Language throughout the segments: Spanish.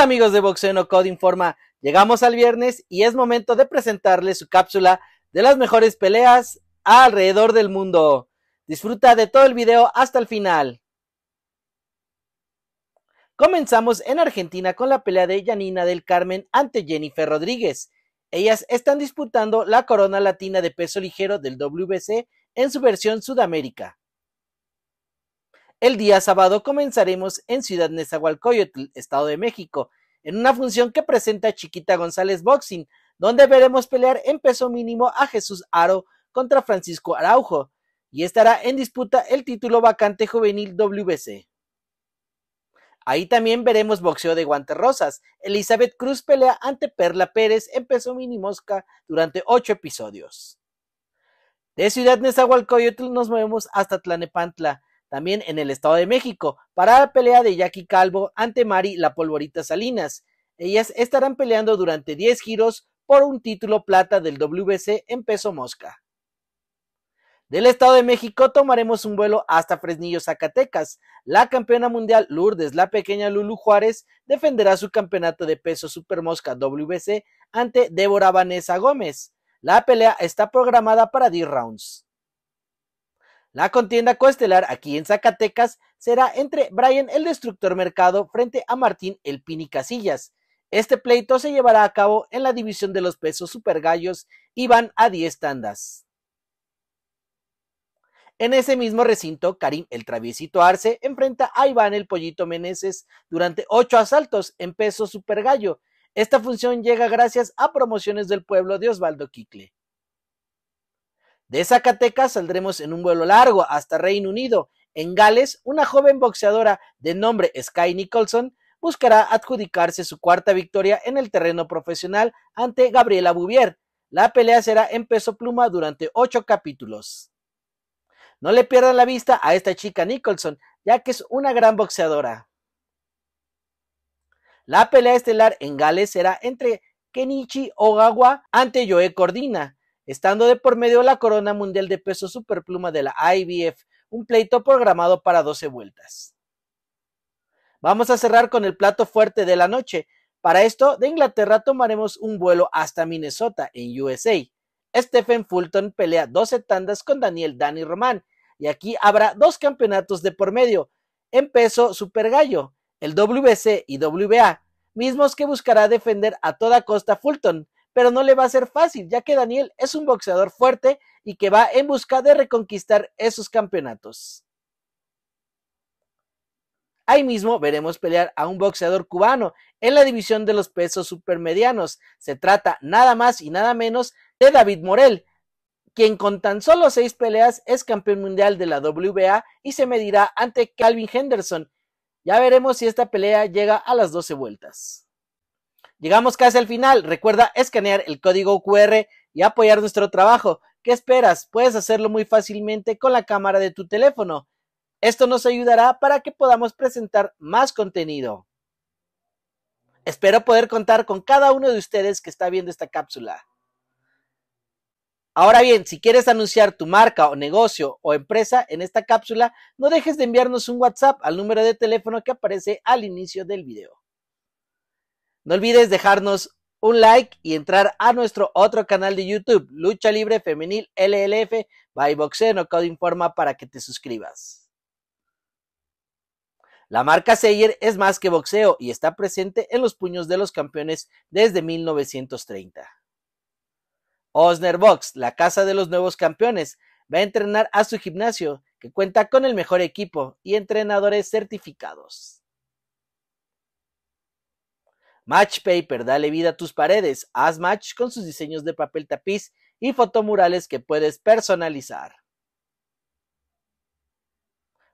amigos de Boxeo Code Informa, llegamos al viernes y es momento de presentarles su cápsula de las mejores peleas alrededor del mundo. Disfruta de todo el video hasta el final. Comenzamos en Argentina con la pelea de Janina del Carmen ante Jennifer Rodríguez. Ellas están disputando la corona latina de peso ligero del WBC en su versión Sudamérica. El día sábado comenzaremos en Ciudad Nezahualcóyotl, Estado de México, en una función que presenta Chiquita González Boxing, donde veremos pelear en peso mínimo a Jesús Aro contra Francisco Araujo, y estará en disputa el título vacante juvenil WBC. Ahí también veremos boxeo de guantes rosas. Elizabeth Cruz pelea ante Perla Pérez en peso mínimo mosca durante ocho episodios. De Ciudad Nezahualcóyotl nos movemos hasta Tlanepantla, también en el Estado de México, para la pelea de Jackie Calvo ante Mari La Polvorita Salinas. Ellas estarán peleando durante 10 giros por un título plata del WBC en peso mosca. Del Estado de México tomaremos un vuelo hasta Fresnillo, Zacatecas. La campeona mundial Lourdes, la pequeña Lulu Juárez, defenderá su campeonato de peso super mosca WBC ante Débora Vanessa Gómez. La pelea está programada para 10 rounds. La contienda coestelar aquí en Zacatecas será entre Brian el Destructor Mercado frente a Martín el Pini Casillas. Este pleito se llevará a cabo en la división de los pesos supergallos y van a 10 tandas. En ese mismo recinto, Karim el Traviesito Arce enfrenta a Iván el Pollito Meneses durante ocho asaltos en peso supergallo. Esta función llega gracias a promociones del pueblo de Osvaldo Quicle. De Zacatecas saldremos en un vuelo largo hasta Reino Unido. En Gales, una joven boxeadora de nombre Sky Nicholson buscará adjudicarse su cuarta victoria en el terreno profesional ante Gabriela Bouvier. La pelea será en peso pluma durante ocho capítulos. No le pierdan la vista a esta chica Nicholson, ya que es una gran boxeadora. La pelea estelar en Gales será entre Kenichi Ogawa ante Joe Cordina estando de por medio la corona mundial de peso superpluma de la IBF, un pleito programado para 12 vueltas. Vamos a cerrar con el plato fuerte de la noche. Para esto, de Inglaterra tomaremos un vuelo hasta Minnesota, en USA. Stephen Fulton pelea 12 tandas con Daniel Dani Román, y aquí habrá dos campeonatos de por medio, en peso super gallo, el WBC y WBA, mismos que buscará defender a toda costa Fulton, pero no le va a ser fácil, ya que Daniel es un boxeador fuerte y que va en busca de reconquistar esos campeonatos. Ahí mismo veremos pelear a un boxeador cubano en la división de los pesos supermedianos. Se trata nada más y nada menos de David Morel, quien con tan solo seis peleas es campeón mundial de la WBA y se medirá ante Calvin Henderson. Ya veremos si esta pelea llega a las 12 vueltas. Llegamos casi al final. Recuerda escanear el código QR y apoyar nuestro trabajo. ¿Qué esperas? Puedes hacerlo muy fácilmente con la cámara de tu teléfono. Esto nos ayudará para que podamos presentar más contenido. Espero poder contar con cada uno de ustedes que está viendo esta cápsula. Ahora bien, si quieres anunciar tu marca o negocio o empresa en esta cápsula, no dejes de enviarnos un WhatsApp al número de teléfono que aparece al inicio del video. No olvides dejarnos un like y entrar a nuestro otro canal de YouTube, Lucha Libre Femenil LLF by Boxeo Code Informa para que te suscribas. La marca Seyer es más que boxeo y está presente en los puños de los campeones desde 1930. Osner Box, la casa de los nuevos campeones, va a entrenar a su gimnasio, que cuenta con el mejor equipo y entrenadores certificados. Match Paper, dale vida a tus paredes, haz match con sus diseños de papel tapiz y fotomurales que puedes personalizar.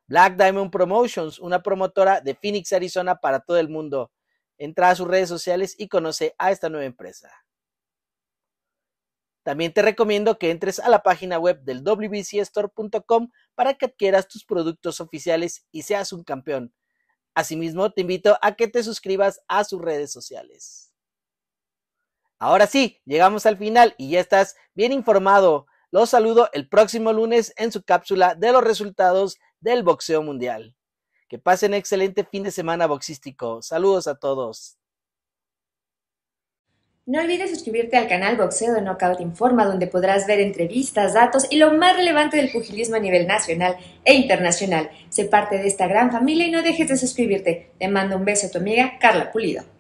Black Diamond Promotions, una promotora de Phoenix, Arizona para todo el mundo. Entra a sus redes sociales y conoce a esta nueva empresa. También te recomiendo que entres a la página web del wbcstore.com para que adquieras tus productos oficiales y seas un campeón. Asimismo, te invito a que te suscribas a sus redes sociales. Ahora sí, llegamos al final y ya estás bien informado. Los saludo el próximo lunes en su cápsula de los resultados del boxeo mundial. Que pasen excelente fin de semana boxístico. Saludos a todos. No olvides suscribirte al canal Boxeo de Knockout Informa, donde podrás ver entrevistas, datos y lo más relevante del pugilismo a nivel nacional e internacional. Sé parte de esta gran familia y no dejes de suscribirte. Te mando un beso a tu amiga Carla Pulido.